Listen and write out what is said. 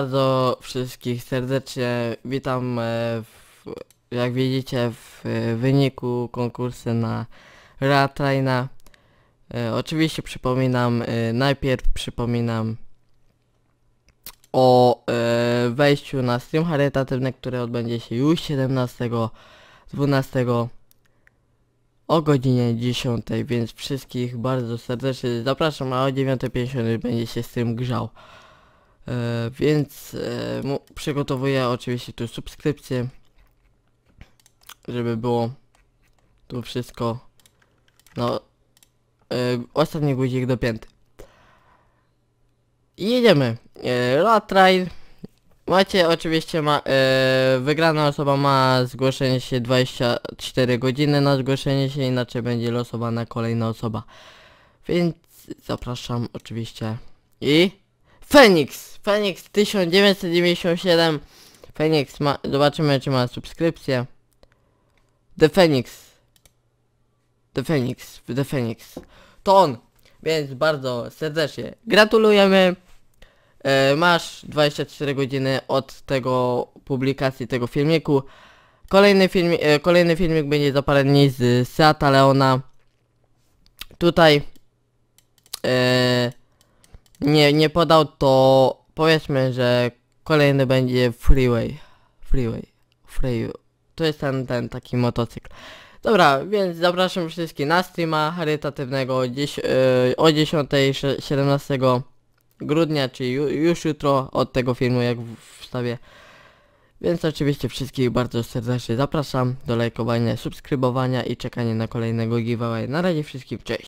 Bardzo wszystkich serdecznie witam e, w, jak widzicie w e, wyniku konkursu na Ratraina. E, oczywiście przypominam, najpierw przypominam o wejściu na stream charytatywny, który odbędzie się już 17-12 o godzinie 10, więc wszystkich bardzo serdecznie zapraszam, a o 9.50 będzie się z tym grzał. E, więc e, przygotowuję oczywiście tu subskrypcję, żeby było tu wszystko, no, e, ostatni guzik dopięty. I jedziemy. E, road Macie oczywiście ma, e, wygrana osoba ma zgłoszenie się 24 godziny na zgłoszenie się, inaczej będzie losowana kolejna osoba. Więc zapraszam oczywiście i Feniks! Feniks 1997 Feniks ma... Zobaczymy czy ma subskrypcję The Phoenix The Phoenix The Phoenix To on! Więc bardzo serdecznie gratulujemy e, Masz 24 godziny od tego publikacji tego filmiku Kolejny, film, e, kolejny filmik będzie za parę dni z Seata Leona Tutaj e, nie, nie podał, to powiedzmy, że kolejny będzie Freeway. Freeway. Freeway. To jest ten, ten taki motocykl. Dobra, więc zapraszam wszystkich na streama charytatywnego dziś, yy, o 10, 17 grudnia, czyli ju, już jutro od tego filmu, jak wstawię. Więc oczywiście wszystkich bardzo serdecznie zapraszam do lajkowania, subskrybowania i czekania na kolejnego giveaway. Na razie wszystkim, cześć!